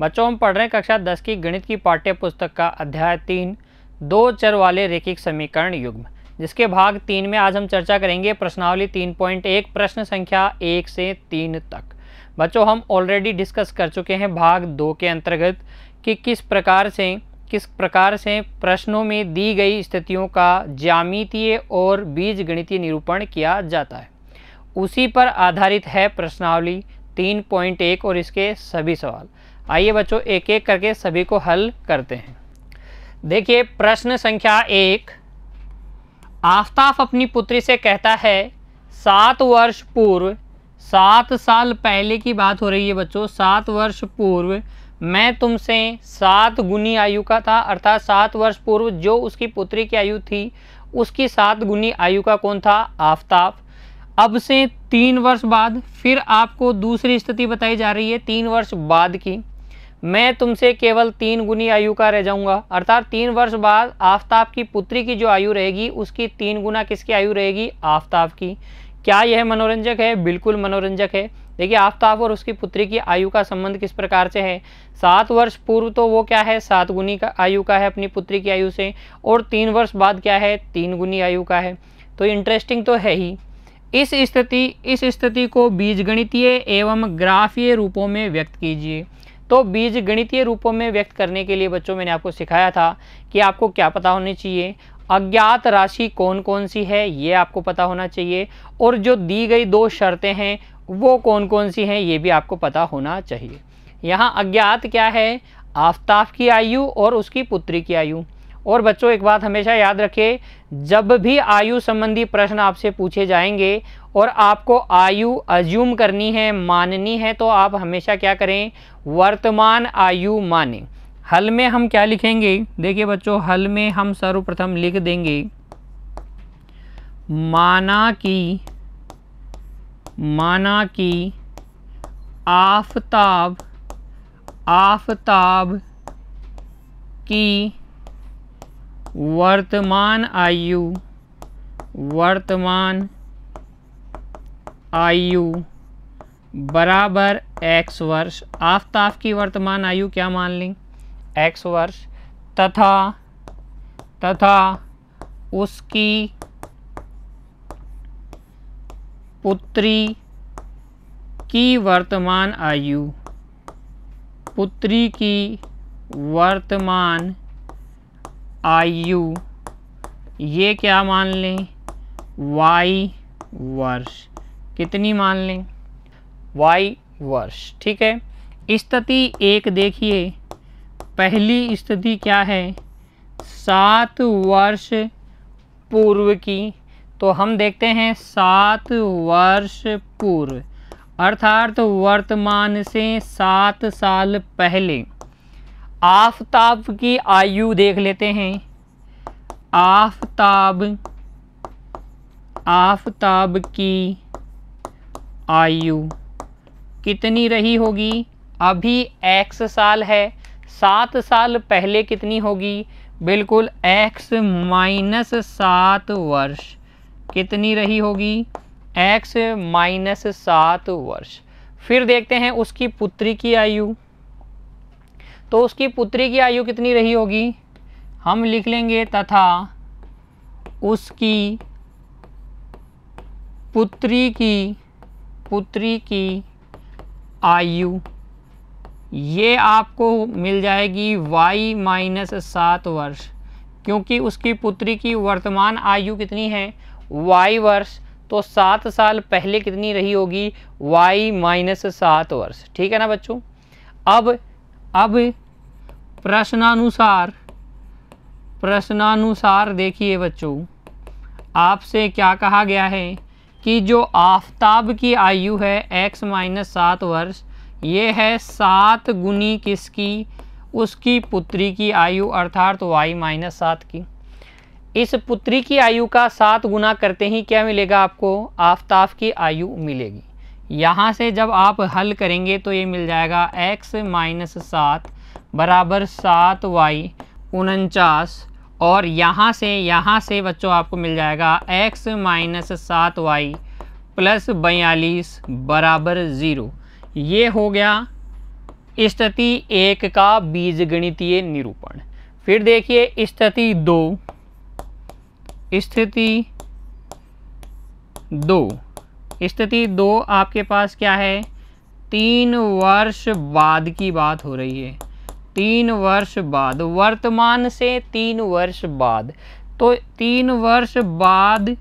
बच्चों हम पढ़ रहे हैं कक्षा दस की गणित की पाठ्य पुस्तक का अध्याय तीन दो चर वाले रेखिक समीकरण युग्म जिसके भाग तीन में आज हम चर्चा करेंगे प्रश्नावली तीन पॉइंट एक प्रश्न संख्या एक से तीन तक बच्चों हम ऑलरेडी डिस्कस कर चुके हैं भाग दो के अंतर्गत कि किस प्रकार से किस प्रकार से प्रश्नों में दी गई स्थितियों का ज्यामितीय और बीज निरूपण किया जाता है उसी पर आधारित है प्रश्नावली तीन पॉइंट एक और इसके सभी सवाल आइए बच्चों एक एक करके सभी को हल करते हैं देखिए प्रश्न संख्या एक आफ्ताफ अपनी पुत्री से कहता है सात वर्ष पूर्व सात साल पहले की बात हो रही है बच्चों सात वर्ष पूर्व मैं तुमसे सात गुनी आयु का था अर्थात सात वर्ष पूर्व जो उसकी पुत्री की आयु थी उसकी सात गुनी आयु का कौन था आफ्ताफ अब से तीन वर्ष बाद फिर आपको दूसरी स्थिति बताई जा रही है तीन वर्ष बाद की मैं तुमसे केवल तीन गुनी आयु का रह जाऊंगा अर्थात तीन वर्ष बाद आफ्ताब की पुत्री की जो आयु रहेगी उसकी तीन गुना किसकी आयु रहेगी आफ्ताब की क्या यह मनोरंजक है बिल्कुल मनोरंजक है देखिए आफ्ताब और उसकी पुत्री की आयु का संबंध किस प्रकार से है सात वर्ष पूर्व तो वो क्या है सात गुनी का आयु का है अपनी पुत्री की आयु से और तीन वर्ष बाद क्या है तीन गुनी आयु का है तो इंटरेस्टिंग तो है ही इस स्थिति इस स्थिति को बीजगणितीय एवं ग्राफीय रूपों में व्यक्त कीजिए तो बीज गणितीय रूपों में व्यक्त करने के लिए बच्चों मैंने आपको सिखाया था कि आपको क्या पता होनी चाहिए अज्ञात राशि कौन कौन सी है ये आपको पता होना चाहिए और जो दी गई दो शर्तें हैं वो कौन कौन सी हैं ये भी आपको पता होना चाहिए यहाँ अज्ञात क्या है आफ्ताब की आयु और उसकी पुत्री की आयु और बच्चों एक बात हमेशा याद रखें जब भी आयु संबंधी प्रश्न आपसे पूछे जाएंगे और आपको आयु अज्यूम करनी है माननी है तो आप हमेशा क्या करें वर्तमान आयु माने हल में हम क्या लिखेंगे देखिए बच्चों हल में हम सर्वप्रथम लिख देंगे माना की माना की आफताब आफताब की वर्तमान आयु वर्तमान आयु बराबर एक्स वर्ष आफ्ताब की वर्तमान आयु क्या मान लें एक्स वर्ष तथा तथा उसकी पुत्री की वर्तमान आयु पुत्री की वर्तमान आयु ये क्या मान लें वाई वर्ष कितनी मान लें वाई वर्ष ठीक है स्थिति एक देखिए पहली स्थिति क्या है सात वर्ष पूर्व की तो हम देखते हैं सात वर्ष पूर्व अर्थात वर्तमान से सात साल पहले आफताब की आयु देख लेते हैं आफताब आफताब की आयु कितनी रही होगी अभी एक्स साल है सात साल पहले कितनी होगी बिल्कुल एक्स माइनस सात वर्ष कितनी रही होगी एक्स माइनस सात वर्ष फिर देखते हैं उसकी पुत्री की आयु तो उसकी पुत्री की आयु कितनी रही होगी हम लिख लेंगे तथा उसकी पुत्री की पुत्री की आयु ये आपको मिल जाएगी y माइनस सात वर्ष क्योंकि उसकी पुत्री की वर्तमान आयु कितनी है y वर्ष तो सात साल पहले कितनी रही होगी y माइनस सात वर्ष ठीक है ना बच्चों अब अब प्रश्नानुसार प्रश्नानुसार देखिए बच्चों आपसे क्या कहा गया है कि जो आफ्ताब की आयु है एक्स माइनस सात वर्ष ये है सात गुनी किसकी उसकी पुत्री की आयु अर्थात वाई माइनस सात की इस पुत्री की आयु का सात गुना करते ही क्या मिलेगा आपको आफ्ताब की आयु मिलेगी यहाँ से जब आप हल करेंगे तो ये मिल जाएगा एक्स माइनस सात बराबर सात वाई उनचास और यहाँ से यहाँ से बच्चों आपको मिल जाएगा x माइनस सात वाई प्लस बयालीस बराबर ज़ीरो ये हो गया स्थिति एक का बीजगणितीय निरूपण फिर देखिए स्थिति दो स्थिति दो स्थिति दो आपके पास क्या है तीन वर्ष बाद की बात हो रही है तीन वर्ष बाद वर्तमान से तीन वर्ष बाद तो तीन वर्ष बाद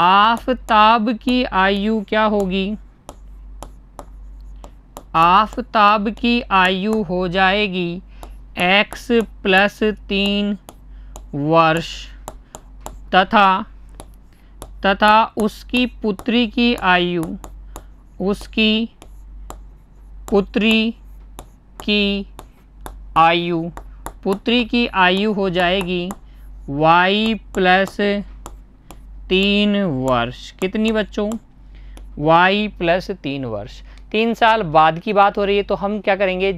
आफताब की आयु क्या होगी आफताब की आयु हो जाएगी एक्स प्लस तीन वर्ष तथा तथा उसकी पुत्री की आयु उसकी पुत्री की आयु पुत्री की आयु हो जाएगी y प्लस तीन वर्ष कितनी बच्चों y प्लस तीन वर्ष तीन साल बाद की बात हो रही है तो हम क्या करेंगे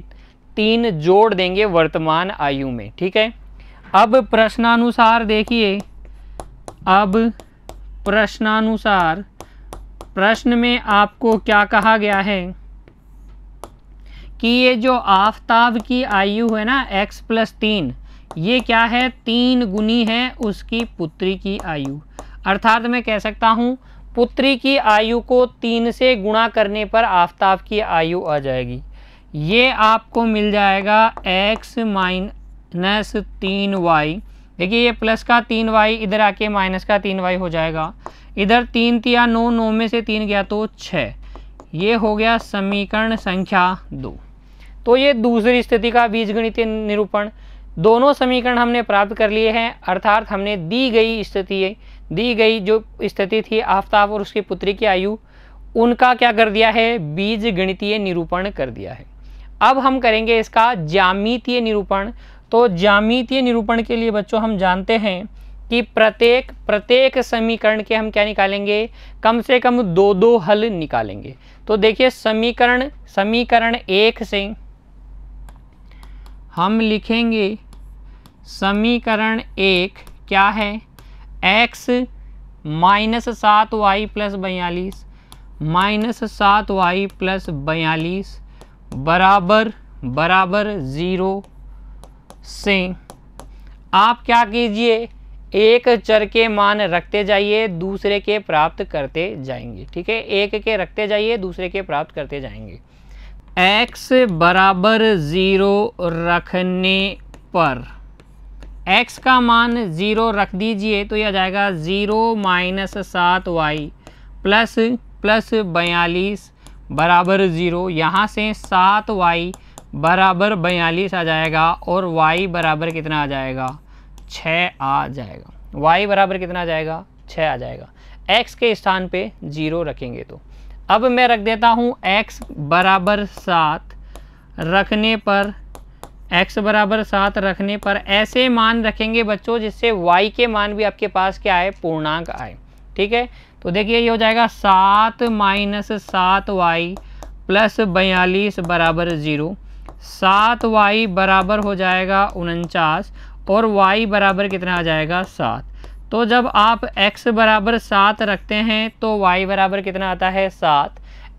तीन जोड़ देंगे वर्तमान आयु में ठीक है अब प्रश्नानुसार देखिए अब प्रश्नानुसार प्रश्न में आपको क्या कहा गया है कि ये जो आफ्ताब की आयु है ना एक्स प्लस तीन ये क्या है तीन गुनी है उसकी पुत्री की आयु अर्थात मैं कह सकता हूँ पुत्री की आयु को तीन से गुणा करने पर आफ्ताब की आयु आ जाएगी ये आपको मिल जाएगा एक्स माइनस तीन वाई देखिए ये प्लस का तीन वाई इधर आके माइनस का तीन वाई हो जाएगा इधर तीन तिया नौ नौ में से तीन गया तो छः ये हो गया समीकरण संख्या दो तो ये दूसरी स्थिति का बीजगणितीय निरूपण दोनों समीकरण हमने प्राप्त कर लिए हैं अर्थात हमने दी गई स्थिति दी गई जो स्थिति थी आफ्ताब और उसकी पुत्री की आयु उनका क्या कर दिया है बीज गणितीय निरूपण कर दिया है अब हम करेंगे इसका जामितीय निरूपण तो जामितीय निरूपण के लिए बच्चों हम जानते हैं कि प्रत्येक प्रत्येक समीकरण के हम क्या निकालेंगे कम से कम दो दो हल निकालेंगे तो देखिए समीकरण समीकरण एक से हम लिखेंगे समीकरण एक क्या है x माइनस सात वाई प्लस बयालीस माइनस सात वाई प्लस बयालीस बराबर बराबर ज़ीरो से आप क्या कीजिए एक चर के मान रखते जाइए दूसरे के प्राप्त करते जाएंगे ठीक है एक के रखते जाइए दूसरे के प्राप्त करते जाएंगे x बराबर ज़ीरो रखने पर x का मान ज़ीरो रख दीजिए तो यह आ जाएगा ज़ीरो माइनस सात वाई प्लस प्लस बयालीस बराबर ज़ीरो यहाँ से सात वाई बराबर बयालीस आ जाएगा और y बराबर कितना आ जाएगा छः आ जाएगा y बराबर कितना आ जाएगा छः आ जाएगा x के स्थान पे जीरो रखेंगे तो अब मैं रख देता हूँ x बराबर सात रखने पर x बराबर सात रखने पर ऐसे मान रखेंगे बच्चों जिससे y के मान भी आपके पास क्या आए पूर्णांक आए ठीक है तो देखिए ये हो जाएगा सात माइनस सात वाई प्लस बयालीस बराबर ज़ीरो सात वाई बराबर हो जाएगा उनचास और y बराबर कितना आ जाएगा सात तो जब आप x बराबर सात रखते हैं तो y बराबर कितना आता है सात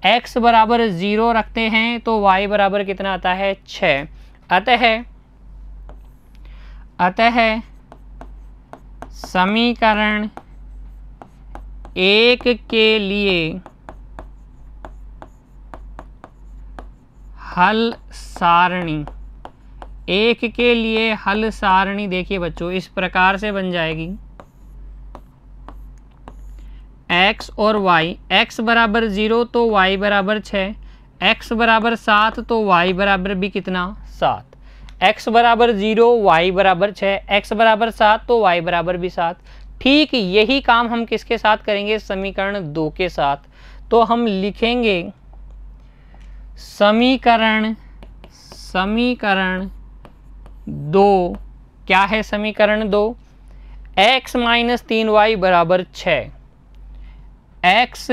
x बराबर ज़ीरो रखते हैं तो y बराबर कितना आता है छ अतः अतः समीकरण एक के लिए हल सारणी एक के लिए हल सारणी देखिए बच्चों इस प्रकार से बन जाएगी एक्स और वाई एक्स बराबर ज़ीरो तो वाई बराबर छः एक्स बराबर सात तो वाई बराबर भी कितना सात एक्स बराबर ज़ीरो वाई बराबर छः एक्स बराबर सात तो वाई बराबर भी सात ठीक यही काम हम किसके साथ करेंगे समीकरण दो के साथ तो हम लिखेंगे समीकरण समीकरण दो क्या है समीकरण दो एक्स माइनस तीन वाई बराबर छः एक्स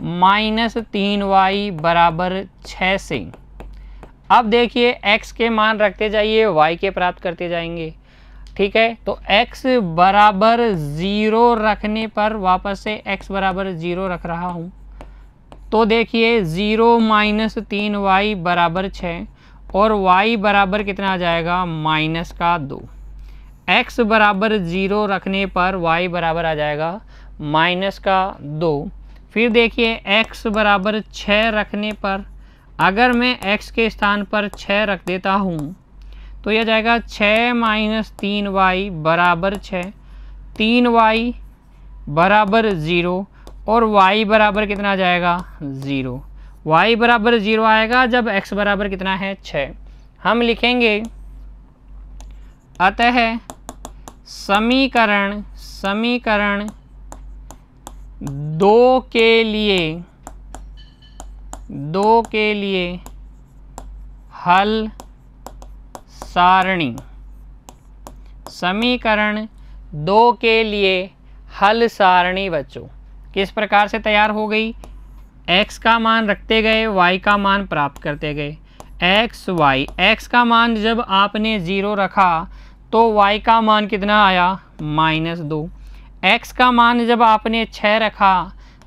माइनस तीन वाई बराबर छः से अब देखिए x के मान रखते जाइए y के प्राप्त करते जाएंगे ठीक है तो x बराबर ज़ीरो रखने पर वापस से x बराबर ज़ीरो रख रहा हूँ तो देखिए ज़ीरो माइनस तीन वाई बराबर छः और y बराबर कितना आ जाएगा माइनस का दो x बराबर ज़ीरो रखने पर y बराबर आ जाएगा माइनस का दो फिर देखिए x बराबर छः रखने पर अगर मैं x के स्थान पर छः रख देता हूँ तो यह जाएगा छः माइनस तीन वाई बराबर छः तीन वाई बराबर ज़ीरो और y बराबर कितना जाएगा ज़ीरो y बराबर ज़ीरो आएगा जब x बराबर कितना है छः हम लिखेंगे अतः समीकरण समीकरण दो के लिए दो के लिए हल सारणी समीकरण दो के लिए हल सारणी बच्चों किस प्रकार से तैयार हो गई x का मान रखते गए y का मान प्राप्त करते गए x y x का मान जब आपने ज़ीरो रखा तो y का मान कितना आया माइनस दो x का मान जब आपने छः रखा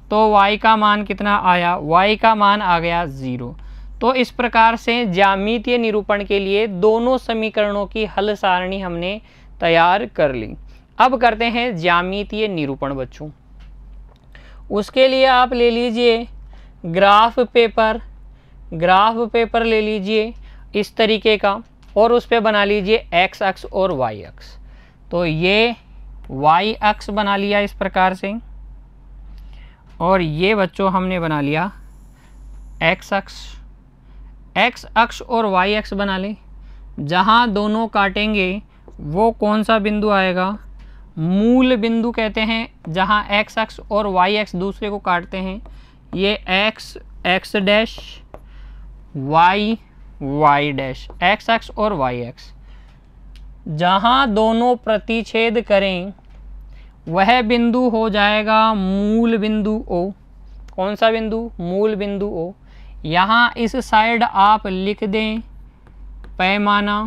तो y का मान कितना आया y का मान आ गया ज़ीरो तो इस प्रकार से ज्यामितीय निरूपण के लिए दोनों समीकरणों की हल सारणी हमने तैयार कर ली अब करते हैं ज्यामितीय निरूपण बच्चों उसके लिए आप ले लीजिए ग्राफ पेपर ग्राफ पेपर ले लीजिए इस तरीके का और उस पर बना लीजिए एक्स अक्ष और वाई अक्ष तो ये वाई अक्ष बना लिया इस प्रकार से और ये बच्चों हमने बना लिया एक्स अक्ष एक्स अक्ष और वाई अक्ष बना ले जहाँ दोनों काटेंगे वो कौन सा बिंदु आएगा मूल बिंदु कहते हैं जहाँ एक्स अक्ष और वाई एक्स दूसरे को काटते हैं ये x x dash y y dash x x और वाई एक्स जहाँ दोनों प्रतिच्छेद करें वह बिंदु हो जाएगा मूल बिंदु ओ कौन सा बिंदु मूल बिंदु ओ यहाँ इस साइड आप लिख दें पैमाना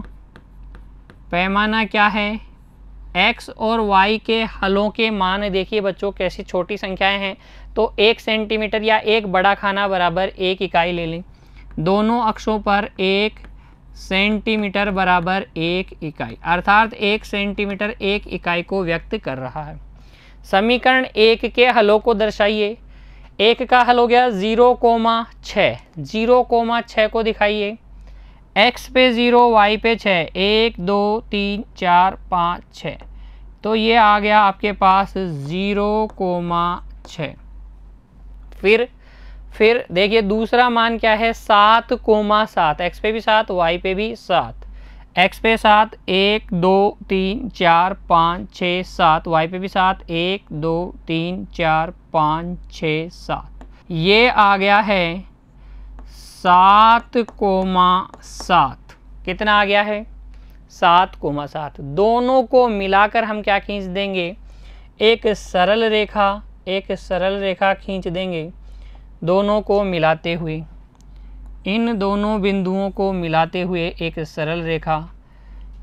पैमाना क्या है एक्स और वाई के हलों के मान देखिए बच्चों कैसी छोटी संख्याएं हैं तो एक सेंटीमीटर या एक बड़ा खाना बराबर एक इकाई ले लें दोनों अक्षों पर एक सेंटीमीटर बराबर एक इकाई अर्थात एक सेंटीमीटर एक इकाई को व्यक्त कर रहा है समीकरण एक के हलों को दर्शाइए एक का हल हो गया ज़ीरो कोमा छः जीरो कोमा छः को दिखाइए एक्स पे ज़ीरो वाई पे छः एक दो तीन चार पाँच छ तो ये आ गया आपके पास ज़ीरो कोमा छः फिर फिर देखिए दूसरा मान क्या है सात कोमा सात एक्स पे भी सात वाई पे भी सात एक्स पे सात एक दो तीन चार पाँच छः सात वाई पे भी सात एक दो तीन चार पाँच छः सात ये आ गया है सात कोमा सात कितना आ गया है सात कोमा सात दोनों को मिलाकर हम क्या खींच देंगे एक सरल रेखा एक सरल रेखा खींच देंगे दोनों को मिलाते हुए इन दोनों बिंदुओं को मिलाते हुए एक सरल रेखा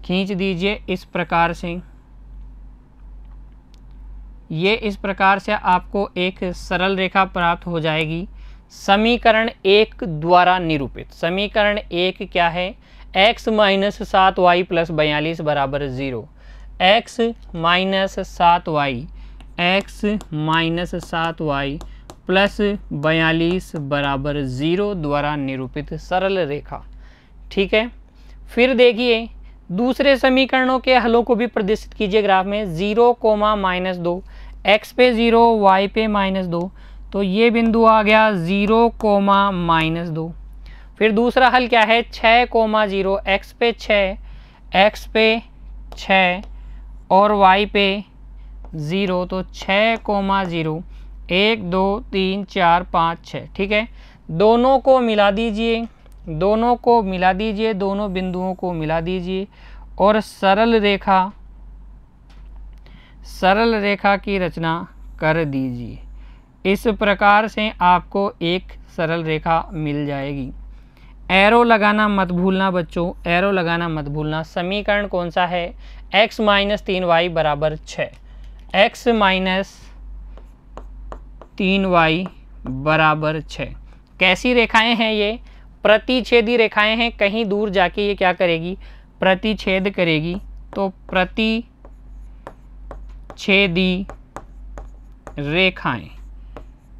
खींच दीजिए इस प्रकार से ये इस प्रकार से आपको एक सरल रेखा प्राप्त हो जाएगी समीकरण एक द्वारा निरूपित समीकरण एक क्या है x माइनस सात वाई प्लस बयालीस बराबर ज़ीरो एक्स माइनस सात वाई एक्स माइनस सात वाई प्लस बयालीस बराबर ज़ीरो द्वारा निरूपित सरल रेखा ठीक है फिर देखिए दूसरे समीकरणों के हलों को भी प्रदर्शित कीजिए ग्राफ में ज़ीरो कोमा माइनस दो एक्स पे ज़ीरो वाई पे माइनस दो तो ये बिंदु आ गया ज़ीरो कोमा माइनस दो फिर दूसरा हल क्या है छः कोमा ज़ीरो एक्स पे छः एक्स पे छ और वाई पे ज़ीरो तो छ कोमा ज़ीरो एक दो तीन चार पाँच छः ठीक है दोनों को मिला दीजिए दोनों को मिला दीजिए दोनों बिंदुओं को मिला दीजिए और सरल रेखा सरल रेखा की रचना कर दीजिए इस प्रकार से आपको एक सरल रेखा मिल जाएगी एरो लगाना मत भूलना बच्चों एरो लगाना मत भूलना समीकरण कौन सा है एक्स माइनस तीन वाई बराबर छः एक्स माइनस तीन वाई बराबर छः कैसी रेखाएं हैं ये प्रतिच्छेदी रेखाएं हैं कहीं दूर जाके ये क्या करेगी प्रतिच्छेद करेगी तो छेदी रेखाएं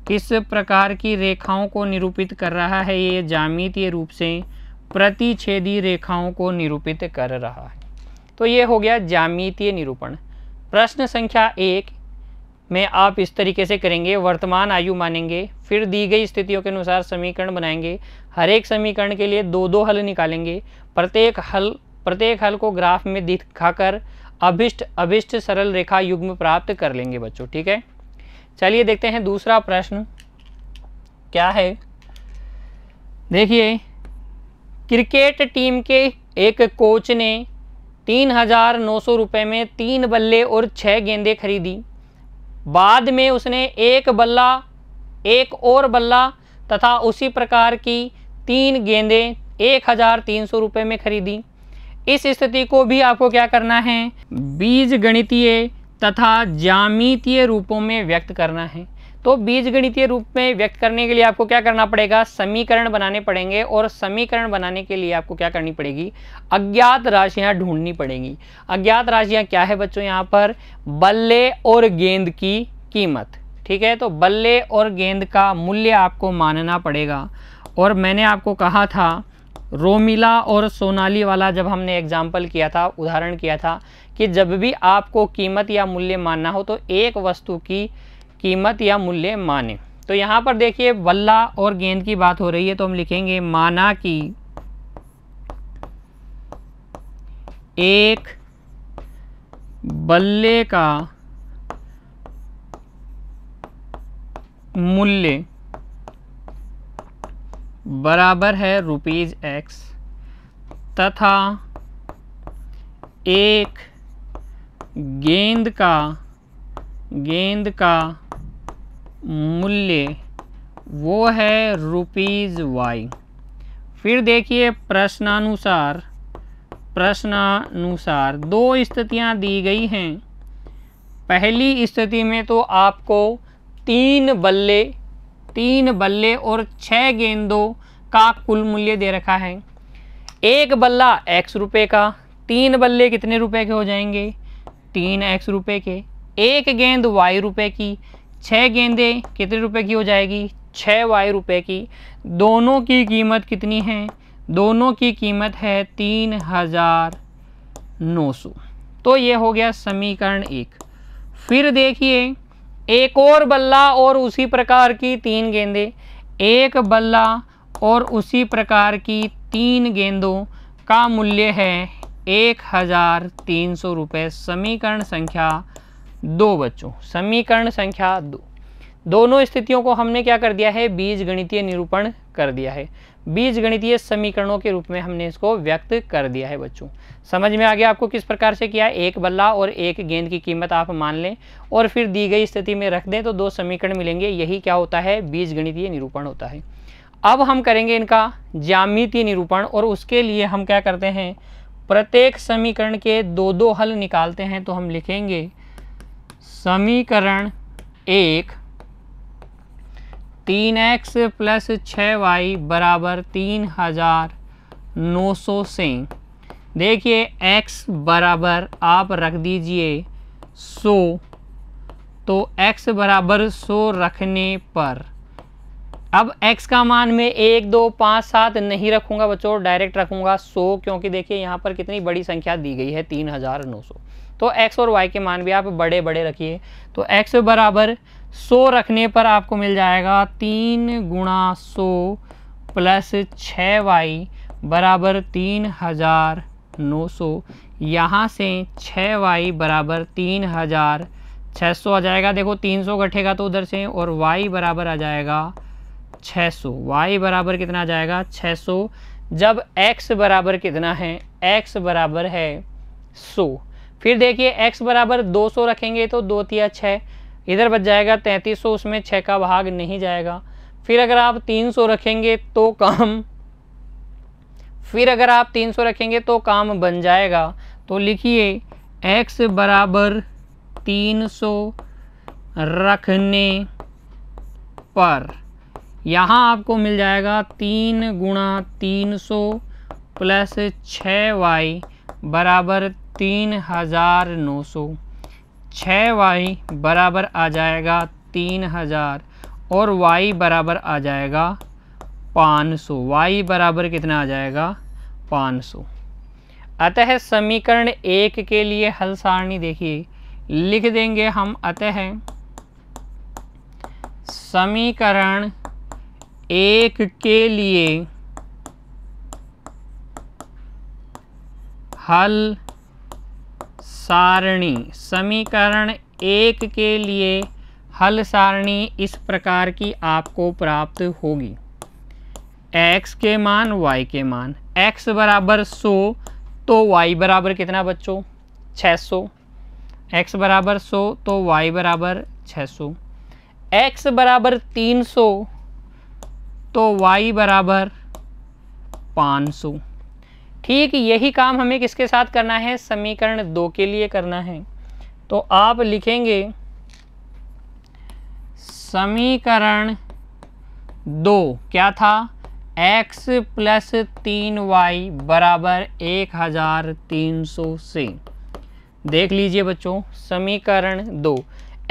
किस प्रकार की रेखाओं को निरूपित कर रहा है ये जामितीय रूप से प्रतिच्छेदी रेखाओं को निरूपित कर रहा है तो ये हो गया जामितीय निरूपण प्रश्न संख्या एक में आप इस तरीके से करेंगे वर्तमान आयु मानेंगे फिर दी गई स्थितियों के अनुसार समीकरण बनाएंगे हर एक समीकरण के लिए दो दो हल निकालेंगे प्रत्येक हल प्रत्येक हल को ग्राफ में दिखाकर अभिष्ट अभिष्ट सरल रेखा युग्म प्राप्त कर लेंगे बच्चों ठीक है चलिए देखते हैं दूसरा प्रश्न क्या है देखिए क्रिकेट टीम के एक कोच ने तीन हजार नौ सौ रुपये में तीन बल्ले और छह गेंदे खरीदी बाद में उसने एक बल्ला एक और बल्ला तथा उसी प्रकार की तीन गेंदें एक हज़ार तीन सौ रुपये में खरीदी इस स्थिति को भी आपको क्या करना है बीज गणितीय तथा जामितीय रूपों में व्यक्त करना है तो बीज गणितीय रूप में व्यक्त करने के लिए आपको क्या करना पड़ेगा समीकरण बनाने पड़ेंगे और समीकरण बनाने के लिए आपको क्या करनी पड़ेगी अज्ञात राशियां ढूंढनी पड़ेंगी अज्ञात राशियां क्या है बच्चों यहाँ पर बल्ले और गेंद की कीमत ठीक है तो बल्ले और गेंद का मूल्य आपको मानना पड़ेगा और मैंने आपको कहा था रोमिला और सोनाली वाला जब हमने एग्जाम्पल किया था उदाहरण किया था कि जब भी आपको कीमत या मूल्य मानना हो तो एक वस्तु की कीमत या मूल्य माने तो यहाँ पर देखिए बल्ला और गेंद की बात हो रही है तो हम लिखेंगे माना कि एक बल्ले का मूल्य बराबर है रुपीज़ एक्स तथा एक गेंद का गेंद का मूल्य वो है रुपीज़ वाई फिर देखिए प्रश्नानुसार प्रश्नानुसार दो स्थितियां दी गई हैं पहली स्थिति में तो आपको तीन बल्ले तीन बल्ले और छः गेंदों का कुल मूल्य दे रखा है एक बल्ला एक्स रुपये का तीन बल्ले कितने रुपए के हो जाएंगे तीन एक्स रुपये के एक गेंद वाई रुपए की छः गेंदें कितने रुपए की हो जाएगी छः वाई रुपए की दोनों की कीमत कितनी है दोनों की कीमत है तीन हज़ार नौ सौ तो ये हो गया समीकरण एक फिर देखिए एक और बल्ला और उसी प्रकार की तीन गेंदें एक बल्ला और उसी प्रकार की तीन गेंदों का मूल्य है एक हज़ार तीन सौ रुपये समीकरण संख्या दो बच्चों समीकरण संख्या दो दोनों स्थितियों को हमने क्या कर दिया है बीज गणितीय निरूपण कर दिया है बीज गणितीय समीकरणों के रूप में हमने इसको व्यक्त कर दिया है बच्चों समझ में आ गया आपको किस प्रकार से किया एक बल्ला और एक गेंद की कीमत आप मान लें और फिर दी गई स्थिति में रख दें तो दो समीकरण मिलेंगे यही क्या होता है बीज गणितीय निरूपण होता है अब हम करेंगे इनका ज्यामितीय निरूपण और उसके लिए हम क्या करते हैं प्रत्येक समीकरण के दो दो हल निकालते हैं तो हम लिखेंगे समीकरण एक तीन एक्स प्लस छः वाई बराबर तीन हज़ार नौ सौ से देखिए x बराबर आप रख दीजिए सो तो x बराबर सो रखने पर अब x का मान मैं एक दो पाँच सात नहीं रखूँगा बच्चों डायरेक्ट रखूँगा सो क्योंकि देखिए यहाँ पर कितनी बड़ी संख्या दी गई है तीन हज़ार नौ सौ तो एक्स और वाई के मान भी आप बड़े बड़े रखिए तो एक्स बराबर सो रखने पर आपको मिल जाएगा तीन गुणा सो प्लस छ वाई बराबर तीन हज़ार नौ सौ यहाँ से छ वाई बराबर तीन हज़ार छः सौ आ जाएगा देखो तीन सौ घटेगा तो उधर से और वाई बराबर आ जाएगा छ सौ वाई बराबर कितना आ जाएगा छः सौ जब एक्स बराबर कितना है एक्स बराबर है सौ फिर देखिए एक्स बराबर दो सौ रखेंगे तो दो तिया छः इधर बच जाएगा तैंतीस सौ उसमें छः का भाग नहीं जाएगा फिर अगर आप तीन सौ रखेंगे तो काम फिर अगर आप तीन सौ रखेंगे तो काम बन जाएगा तो लिखिए एक्स बराबर तीन सौ रखने पर यहाँ आपको मिल जाएगा तीन गुणा तीन सौ प्लस छः वाई बराबर तीन हज़ार नौ सौ छः वाई बराबर आ जाएगा तीन हज़ार और वाई बराबर आ जाएगा पाँच सौ वाई बराबर कितना आ जाएगा पाँच सौ अतः समीकरण एक के लिए हल सारणी देखिए लिख देंगे हम अतः समीकरण एक के लिए हल सारणी समीकरण एक के लिए हल सारणी इस प्रकार की आपको प्राप्त होगी x के मान y के मान x बराबर सो तो y बराबर कितना बच्चों 600 x बराबर 100 तो y बराबर 600 x बराबर 300 तो y बराबर 500 ठीक यही काम हमें किसके साथ करना है समीकरण दो के लिए करना है तो आप लिखेंगे समीकरण दो क्या था x प्लस तीन वाई बराबर एक हज़ार तीन सौ से देख लीजिए बच्चों समीकरण दो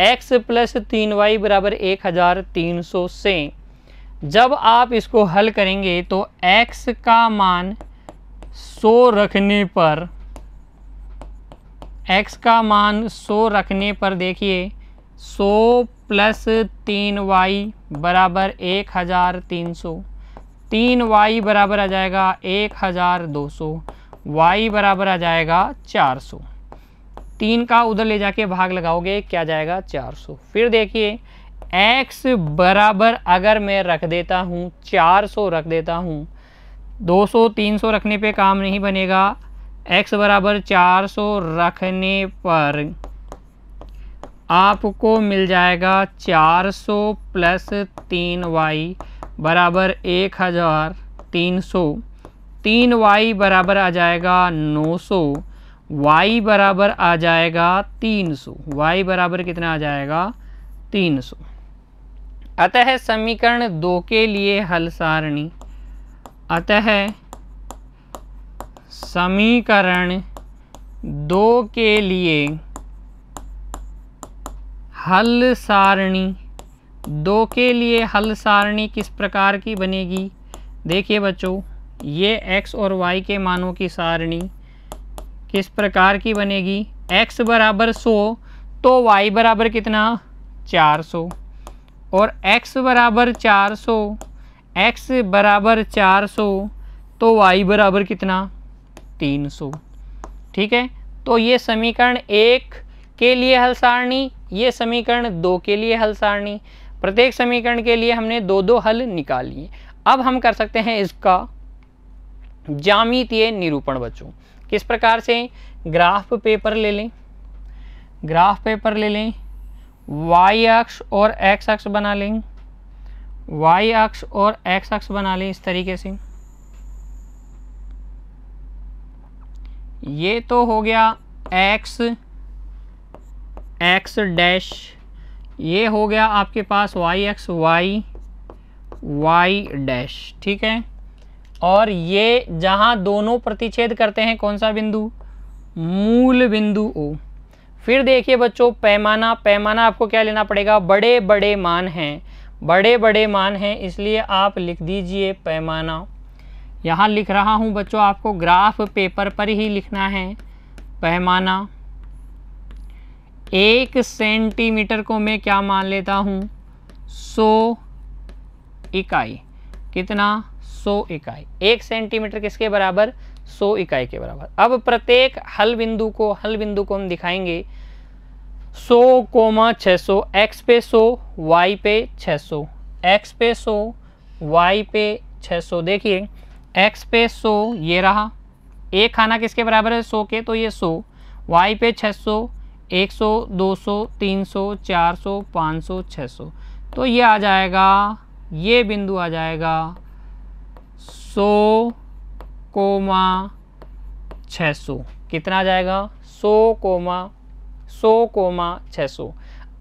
x प्लस तीन वाई बराबर एक हज़ार तीन सौ से जब आप इसको हल करेंगे तो x का मान सो रखने पर x का मान सो रखने पर देखिए सो प्लस तीन वाई बराबर एक हज़ार तीन सौ तीन वाई बराबर आ जाएगा एक हज़ार दो सौ वाई बराबर आ जाएगा चार सौ तीन का उधर ले जाके भाग लगाओगे क्या जाएगा चार सौ फिर देखिए एक्स बराबर अगर मैं रख देता हूँ चार सौ रख देता हूँ 200 300 रखने पे काम नहीं बनेगा x बराबर 400 रखने पर आपको मिल जाएगा 400 प्लस तीन वाई बराबर एक हज़ार तीन सौ तीन वाई बराबर आ जाएगा नौ सौ वाई बराबर आ जाएगा तीन सौ वाई बराबर कितना आ जाएगा तीन सौ अतः समीकरण दो के लिए हल सारणी अतः समीकरण दो के लिए हल सारणी दो के लिए हल सारणी किस प्रकार की बनेगी देखिए बच्चों ये x और y के मानों की सारणी किस प्रकार की बनेगी x बराबर सो तो y बराबर कितना 400 और x बराबर 400 एक्स बराबर चार सौ तो वाई बराबर कितना तीन सौ ठीक है तो ये समीकरण एक के लिए हल सारणी ये समीकरण दो के लिए हल सारणी प्रत्येक समीकरण के लिए हमने दो दो हल निकाल लिए अब हम कर सकते हैं इसका जामितीय निरूपण बच्चों किस प्रकार से ग्राफ पेपर ले लें ग्राफ पेपर ले लें वाई अक्ष और एक्स अक्ष बना लें वाई अक्ष और एक्स अक्ष बना लें इस तरीके से ये तो हो गया एक्स एक्स डैश ये हो गया आपके पास y x y y dash ठीक है और ये जहाँ दोनों प्रतिच्छेद करते हैं कौन सा बिंदु मूल बिंदु ओ फिर देखिए बच्चों पैमाना पैमाना आपको क्या लेना पड़ेगा बड़े बड़े मान हैं बड़े बड़े मान हैं इसलिए आप लिख दीजिए पैमाना यहाँ लिख रहा हूँ बच्चों आपको ग्राफ पेपर पर ही लिखना है पैमाना एक सेंटीमीटर को मैं क्या मान लेता हूँ सौ इकाई कितना सौ इकाई एक सेंटीमीटर किसके बराबर सौ इकाई के बराबर अब प्रत्येक हल बिंदु को हल बिंदु को हम दिखाएंगे सो कोमा छः सौ एक्स पे सो वाई पे छः सौ एक्स पे सो वाई पे छः सौ देखिए एक्स पे सो ये रहा एक खाना किसके बराबर है सो के तो ये सो वाई पे छः सौ एक सौ दो सौ तीन सौ चार सौ पाँच सौ छः सौ तो ये आ जाएगा ये बिंदु आ जाएगा सो कोमा छः सौ कितना आ जाएगा सो कोमा सौ कोमा छः सौ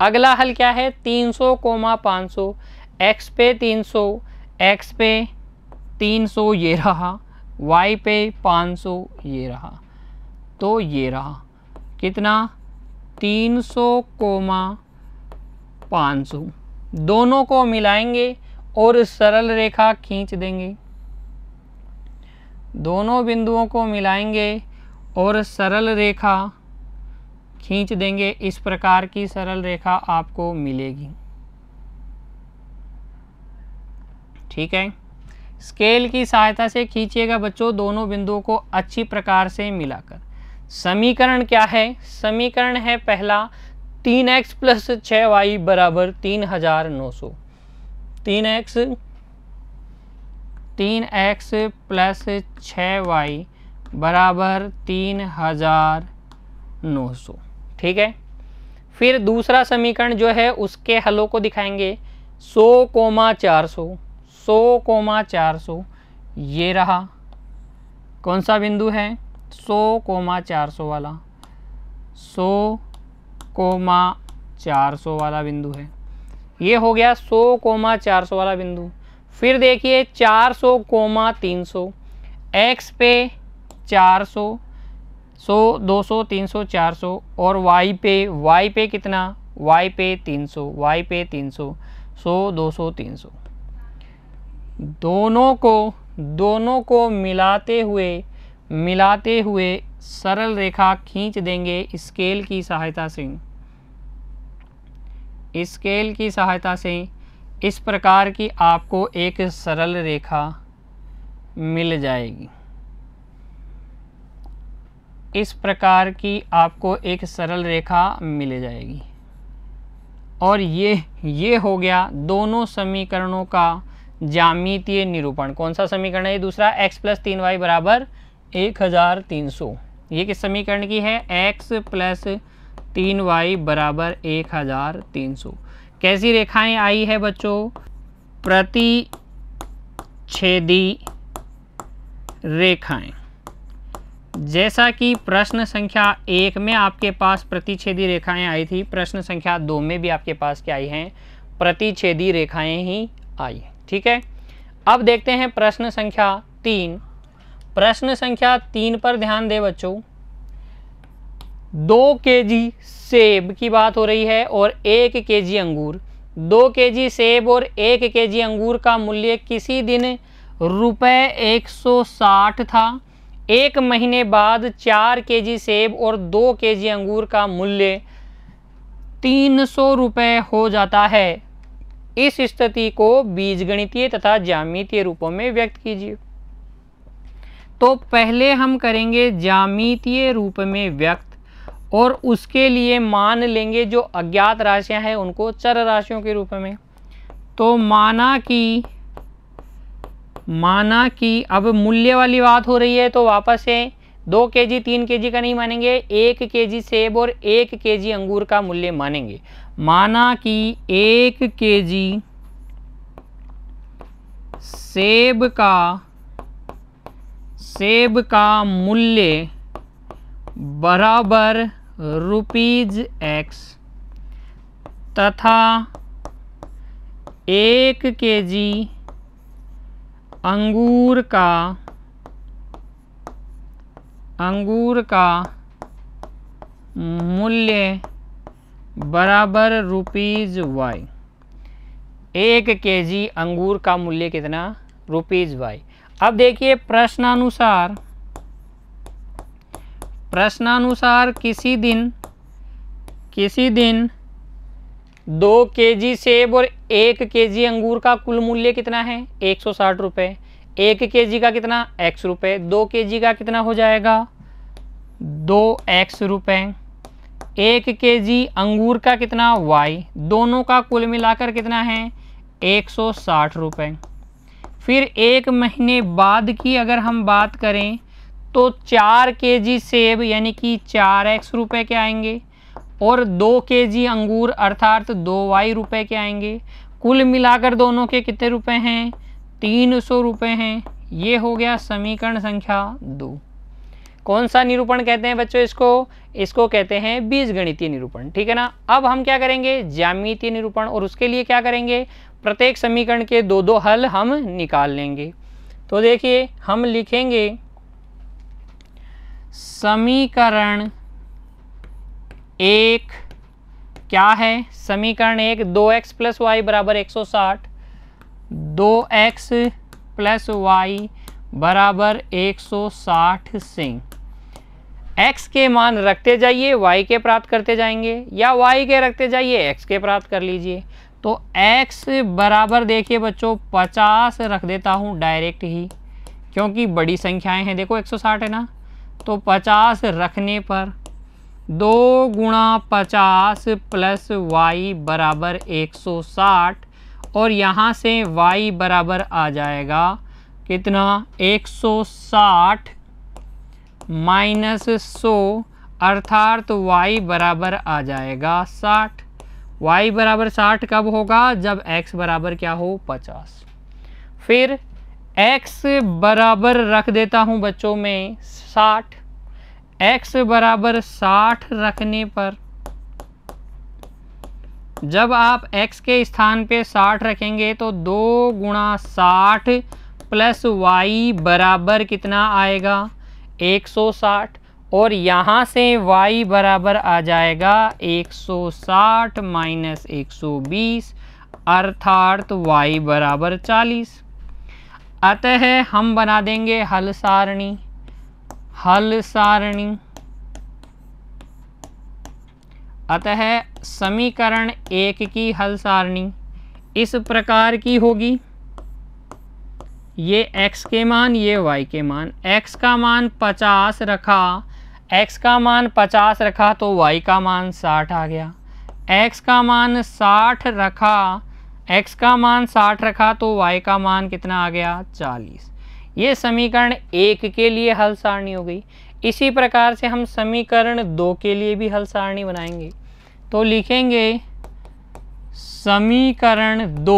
अगला हल क्या है तीन सौ कोमा पाँच सौ एक्स पे तीन सौ एक्स पे तीन सौ ये रहा वाई पे पाँच सौ ये रहा तो ये रहा कितना तीन सौ कोमा पाँच सौ दोनों को मिलाएंगे और सरल रेखा खींच देंगे दोनों बिंदुओं को मिलाएंगे और सरल रेखा खींच देंगे इस प्रकार की सरल रेखा आपको मिलेगी ठीक है स्केल की सहायता से खींचिएगा बच्चों दोनों बिंदुओं को अच्छी प्रकार से मिलाकर समीकरण क्या है समीकरण है पहला तीन एक्स प्लस छः वाई बराबर तीन हजार नौ सौ तीन एक्स तीन एक्स प्लस छः वाई बराबर तीन हजार नौ सौ ठीक है फिर दूसरा समीकरण जो है उसके हलों को दिखाएंगे सो कोमा चार सौ सो कोमा चार सौ ये रहा कौन सा बिंदु है सो कोमा चार सौ वाला सो कोमा चार सौ वाला बिंदु है ये हो गया सो कोमा चार सौ वाला बिंदु फिर देखिए चार सौ कोमा तीन सौ एक्स पे चार सौ सौ दो सौ तीन सौ चार सौ और वाई पे वाई पे कितना वाई पे तीन सौ वाई पे तीन सौ सौ दो सौ तीन सौ दोनों को दोनों को मिलाते हुए मिलाते हुए सरल रेखा खींच देंगे स्केल की सहायता से स्केल की सहायता से इस प्रकार की आपको एक सरल रेखा मिल जाएगी इस प्रकार की आपको एक सरल रेखा मिल जाएगी और ये ये हो गया दोनों समीकरणों का जामितीय निरूपण कौन सा समीकरण है ये दूसरा x प्लस तीन वाई बराबर एक हज़ार तीन सौ ये किस समीकरण की है x प्लस तीन वाई बराबर एक हज़ार तीन सौ कैसी रेखाएं आई है बच्चों प्रति छेदी रेखाएं जैसा कि प्रश्न संख्या एक में आपके पास प्रतिच्छेदी रेखाएं आई थी प्रश्न संख्या दो में भी आपके पास क्या आई हैं प्रतिच्छेदी रेखाएं ही आई ठीक है अब देखते हैं प्रश्न संख्या तीन प्रश्न संख्या तीन पर ध्यान दे बच्चों दो केजी सेब की बात हो रही है और एक केजी अंगूर दो केजी सेब और एक केजी अंगूर का मूल्य किसी दिन रुपये 160 था एक महीने बाद चार केजी सेब और दो केजी अंगूर का मूल्य तीन सौ रुपये हो जाता है इस स्थिति को बीजगणितीय तथा ज्यामितीय रूपों में व्यक्त कीजिए तो पहले हम करेंगे ज्यामितीय रूप में व्यक्त और उसके लिए मान लेंगे जो अज्ञात राशियां हैं उनको चर राशियों के रूप में तो माना कि माना कि अब मूल्य वाली बात हो रही है तो वापस से दो के जी तीन के जी का नहीं मानेंगे एक के जी सेब और एक के जी अंगूर का मूल्य मानेंगे माना कि एक के जी सेब का सेब का मूल्य बराबर रुपीज एक्स तथा एक के जी अंगूर का अंगूर का मूल्य बराबर रुपीज़ वाई एक केजी अंगूर का मूल्य कितना रुपीज़ वाई अब देखिए प्रश्नानुसार प्रश्नानुसार किसी दिन किसी दिन दो के जी सेब और एक के जी अंगूर का कुल मूल्य कितना है एक सौ साठ रुपये एक के जी का कितना एक्स रुपये दो के जी का कितना हो जाएगा दो एक्स रुपये एक के जी अंगूर का कितना वाई दोनों का कुल मिलाकर कितना है एक सौ साठ रुपये फिर एक महीने बाद की अगर हम बात करें तो चार के जी सेब यानी कि चार एक्स रुपये के आएंगे और दो के जी अंगूर अर्थात दो वाई रुपये के आएंगे कुल मिलाकर दोनों के कितने रुपए हैं तीन सौ रुपये हैं ये हो गया समीकरण संख्या दो कौन सा निरूपण कहते हैं बच्चों इसको इसको कहते हैं बीज गणितीय निरूपण ठीक है ना अब हम क्या करेंगे ज्यामितीय निरूपण और उसके लिए क्या करेंगे प्रत्येक समीकरण के दो दो हल हम निकाल लेंगे तो देखिए हम लिखेंगे समीकरण एक क्या है समीकरण एक दो एक्स प्लस वाई बराबर एक सौ साठ दो एक्स प्लस वाई बराबर एक सौ साठ से एक्स के मान रखते जाइए वाई के प्राप्त करते जाएंगे या वाई के रखते जाइए एक्स के प्राप्त कर लीजिए तो एक्स बराबर देखिए बच्चों पचास रख देता हूँ डायरेक्ट ही क्योंकि बड़ी संख्याएं हैं देखो एक सौ साठ है ना तो पचास रखने पर दो गुणा पचास प्लस वाई बराबर एक सौ साठ और यहाँ से वाई बराबर आ जाएगा कितना एक सौ साठ माइनस सौ अर्थात वाई बराबर आ जाएगा साठ वाई बराबर साठ कब होगा जब एक्स बराबर क्या हो पचास फिर एक्स बराबर रख देता हूँ बच्चों में साठ x बराबर साठ रखने पर जब आप x के स्थान पे 60 रखेंगे तो दो गुणा साठ प्लस वाई बराबर कितना आएगा 160 और यहाँ से y बराबर आ जाएगा 160 माइनस एक अर्थात y बराबर 40 अतः हम बना देंगे हल सारणी हल सारणी अतः समीकरण एक की हल सारणी इस प्रकार की होगी ये x के मान ये y के मान x का मान 50 रखा x का मान 50 रखा तो y का मान 60 आ गया x का मान 60 रखा x का मान 60 रखा तो y का मान कितना आ गया ये समीकरण एक के लिए हल सारणी हो गई इसी प्रकार से हम समीकरण दो के लिए भी हल सारणी बनाएंगे तो लिखेंगे समीकरण दो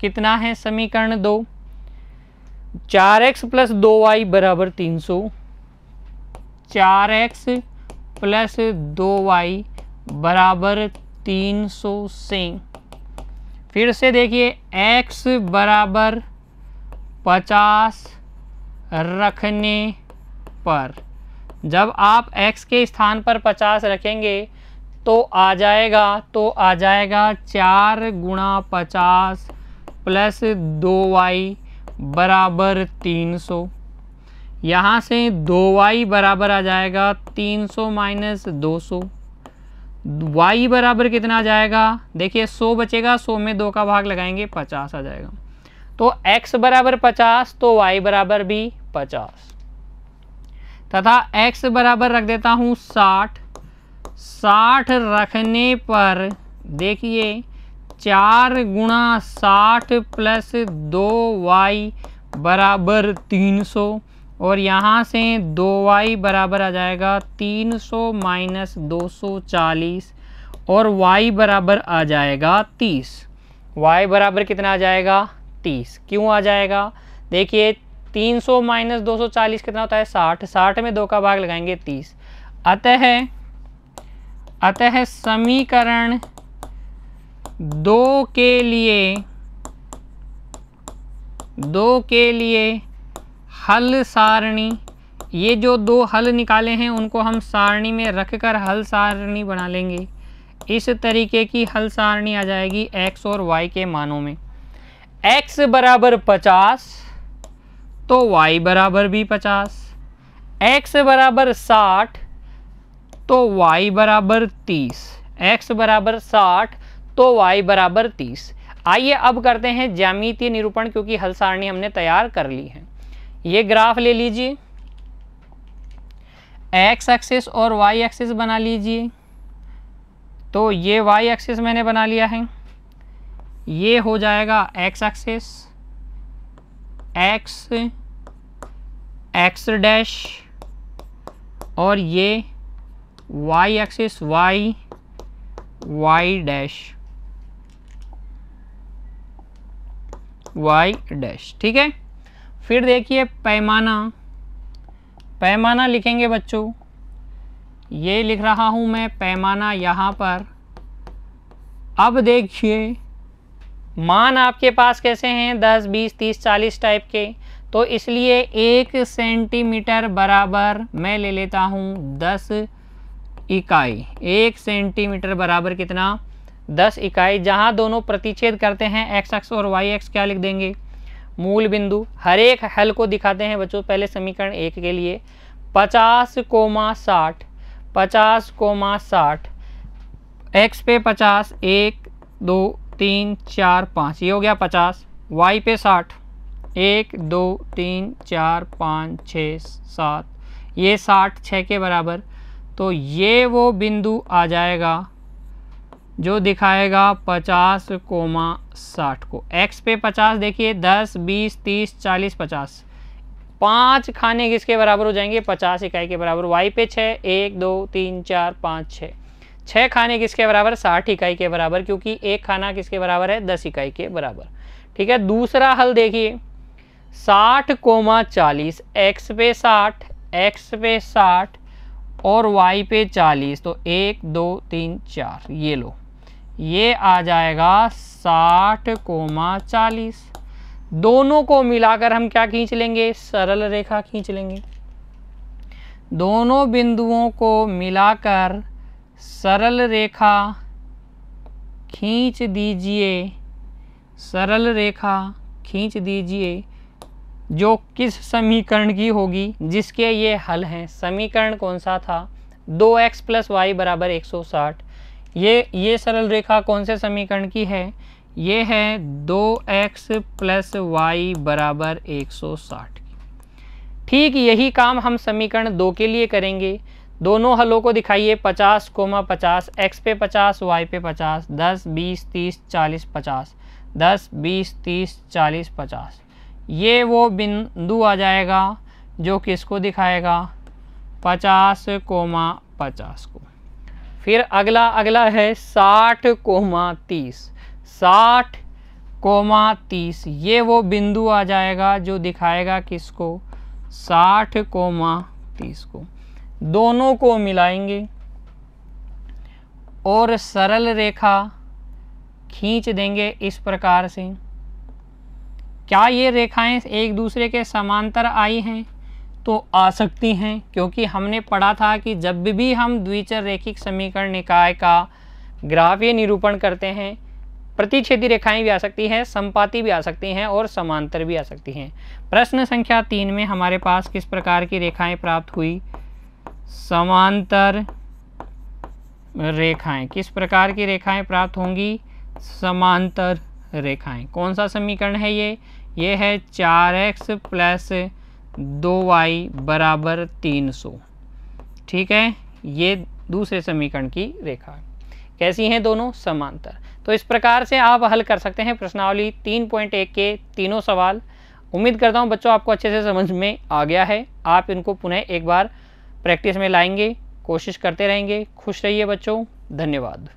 कितना है समीकरण दो चार एक्स प्लस दो वाई बराबर तीन सौ चार एक्स प्लस दो वाई बराबर तीन सौ से फिर से देखिए x बराबर पचास रखने पर जब आप x के स्थान पर 50 रखेंगे तो आ जाएगा तो आ जाएगा चार गुणा पचास प्लस दो वाई बराबर तीन सौ यहाँ से दो वाई बराबर आ जाएगा तीन सौ माइनस दो सौ वाई बराबर कितना आ जाएगा देखिए सौ बचेगा सौ में दो का भाग लगाएंगे पचास आ जाएगा तो एक्स बराबर पचास तो वाई बराबर भी पचास तथा x बराबर रख देता हूँ साठ साठ रखने पर देखिए चार गुणा साठ प्लस दो वाई बराबर तीन सौ और यहाँ से दो वाई बराबर आ जाएगा तीन सौ माइनस दो सौ चालीस और y बराबर आ जाएगा तीस y बराबर कितना आ जाएगा तीस क्यों आ जाएगा देखिए तीन सौ माइनस दो सौ चालीस कितना होता है साठ साठ में दो का भाग लगाएंगे तीस अतः अतः समीकरण दो के लिए दो के लिए हल सारणी ये जो दो हल निकाले हैं उनको हम सारणी में रखकर हल सारणी बना लेंगे इस तरीके की हल सारणी आ जाएगी x और y के मानों में x बराबर पचास तो y बराबर भी पचास x बराबर साठ तो y बराबर तीस x बराबर साठ तो y बराबर तीस आइए अब करते हैं ज्यामितीय निरूपण क्योंकि हल सारणी हमने तैयार कर ली है ये ग्राफ ले लीजिए एक्स एक्सिस और वाई एक्सिस बना लीजिए तो ये वाई एक्सिस मैंने बना लिया है ये हो जाएगा x axis x x dash और ये y axis y y dash y dash ठीक है फिर देखिए पैमाना पैमाना लिखेंगे बच्चों ये लिख रहा हूँ मैं पैमाना यहाँ पर अब देखिए मान आपके पास कैसे हैं दस बीस तीस चालीस टाइप के तो इसलिए एक सेंटीमीटर बराबर मैं ले लेता हूँ दस इकाई एक सेंटीमीटर बराबर कितना दस इकाई जहाँ दोनों प्रतिच्छेद करते हैं एक्स एक्स और वाई एक्स क्या लिख देंगे मूल बिंदु हर एक हल को दिखाते हैं बच्चों पहले समीकरण एक के लिए पचास कोमा साठ पचास कोमा साठ एक्स पे पचास एक दो तीन चार पाँच ये हो गया पचास वाई पे साठ एक दो तीन चार पाँच छः सात ये साठ छः के बराबर तो ये वो बिंदु आ जाएगा जो दिखाएगा पचास कोमा साठ को एक्स पे पचास देखिए दस बीस तीस चालीस पचास पाँच खाने किसके बराबर हो जाएंगे पचास इकाई के बराबर वाई पे छः एक दो तीन चार पाँच छः छः खाने किसके बराबर साठ इकाई के बराबर क्योंकि एक खाना किसके बराबर है दस इकाई के बराबर ठीक है दूसरा हल देखिए साठ कोमा चालीस एक्स पे साठ एक्स पे साठ और वाई पे चालीस तो एक दो तीन चार ये लो ये आ जाएगा साठ कोमा चालीस दोनों को मिलाकर हम क्या खींच लेंगे सरल रेखा खींच लेंगे दोनों बिंदुओं को मिलाकर सरल रेखा खींच दीजिए सरल रेखा खींच दीजिए जो किस समीकरण की होगी जिसके ये हल हैं समीकरण कौन सा था दो एक्स प्लस वाई बराबर एक सौ साठ ये ये सरल रेखा कौन से समीकरण की है ये है दो एक्स प्लस वाई बराबर एक सौ साठ ठीक यही काम हम समीकरण दो के लिए करेंगे दोनों हलों को दिखाइए पचास कोमा पचास एक्स पे पचास वाई पे पचास दस बीस तीस चालीस पचास दस बीस तीस चालीस पचास ये वो बिंदु आ जाएगा जो किसको दिखाएगा पचास कोमा पचास को फिर अगला अगला है साठ कोमा तीस साठ कोमा तीस ये वो बिंदु आ जाएगा जो दिखाएगा किसको साठ कोमा तीस को दोनों को मिलाएंगे और सरल रेखा खींच देंगे इस प्रकार से क्या ये रेखाएं एक दूसरे के समांतर आई हैं तो आ सकती हैं क्योंकि हमने पढ़ा था कि जब भी हम द्विचर रेखिक समीकरण निकाय का ग्राफीय निरूपण करते हैं प्रतिच्छेदी रेखाएं भी आ सकती हैं संपाती भी आ सकती हैं और समांतर भी आ सकती हैं प्रश्न संख्या तीन में हमारे पास किस प्रकार की रेखाएं प्राप्त हुई समांतर रेखाएं किस प्रकार की रेखाएं प्राप्त होंगी समांतर रेखाएं कौन सा समीकरण है ये ये है चार एक्स प्लस दो वाई बराबर तीन सौ ठीक है ये दूसरे समीकरण की रेखा कैसी हैं दोनों समांतर तो इस प्रकार से आप हल कर सकते हैं प्रश्नावली तीन पॉइंट एक के तीनों सवाल उम्मीद करता हूँ बच्चों आपको अच्छे से समझ में आ गया है आप इनको पुनः एक बार प्रैक्टिस में लाएंगे कोशिश करते रहेंगे खुश रहिए बच्चों धन्यवाद